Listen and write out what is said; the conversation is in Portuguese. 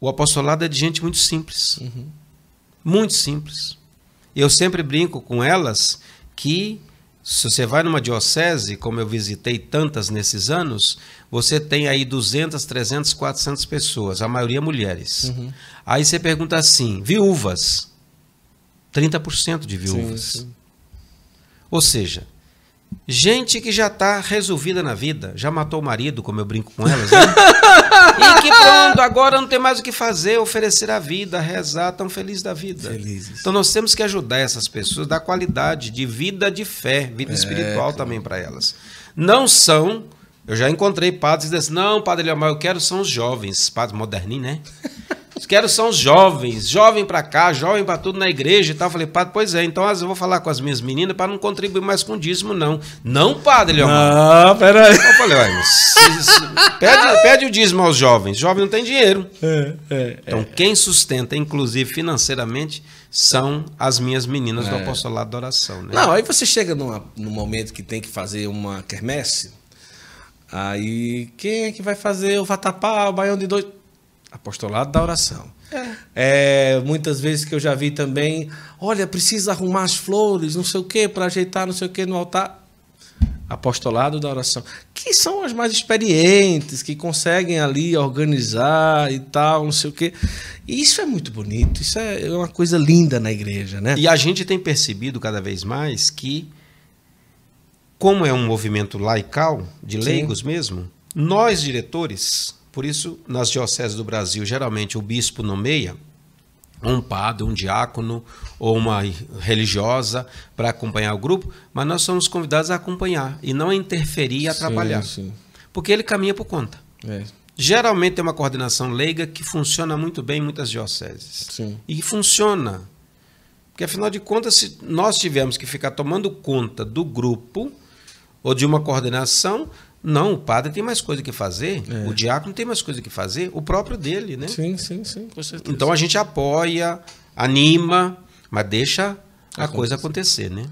O apostolado é de gente muito simples. Uhum. Muito simples. Eu sempre brinco com elas que se você vai numa diocese, como eu visitei tantas nesses anos, você tem aí 200, 300, 400 pessoas, a maioria mulheres. Uhum. Aí você pergunta assim: viúvas. 30% de viúvas. Sim, sim. Ou seja, gente que já está resolvida na vida, já matou o marido, como eu brinco com elas, né? e que pronto, agora não tem mais o que fazer, oferecer a vida, rezar, tão feliz da vida. Felizes. Então nós temos que ajudar essas pessoas, dar qualidade de vida de fé, vida é, espiritual claro. também para elas. Não são, eu já encontrei padres que dizem, assim, não, padre Leomar, eu quero são os jovens, padre moderninho, né? quero são os jovens, jovem para cá, jovem para tudo na igreja e tal. Eu falei, padre, pois é, então eu vou falar com as minhas meninas para não contribuir mais com o dízimo, não. Não, padre Leomar. Ah, peraí. Eu falei, olha, pede, pede o dízimo aos jovens. Jovem não tem dinheiro. É, é, é. então, é. quem sustenta, inclusive financeiramente, são as minhas meninas do é. apostolado da oração. Né? Não, aí você chega numa, num momento que tem que fazer uma quermesse, aí quem é que vai fazer o vatapá, o baião de dois... Apostolado da oração. É. É, muitas vezes que eu já vi também, olha, precisa arrumar as flores, não sei o quê, para ajeitar não sei o quê no altar. Apostolado da oração. Que são as mais experientes, que conseguem ali organizar e tal, não sei o quê. E isso é muito bonito, isso é, é uma coisa linda na igreja, né? E a gente tem percebido cada vez mais que, como é um movimento laical, de leigos Sim. mesmo, nós, diretores, por isso, nas dioceses do Brasil, geralmente o bispo nomeia um padre, um diácono ou uma religiosa para acompanhar o grupo, mas nós somos convidados a acompanhar e não a interferir e atrapalhar. Sim, sim. Porque ele caminha por conta. É. Geralmente é uma coordenação leiga que funciona muito bem em muitas dioceses. Sim. E funciona. Porque afinal de contas, se nós tivermos que ficar tomando conta do grupo ou de uma coordenação, não, o padre tem mais coisa que fazer, é. o diácono tem mais coisa que fazer, o próprio dele, né? Sim, sim, sim, com certeza. Então a gente apoia, anima, mas deixa a Acontece. coisa acontecer, né?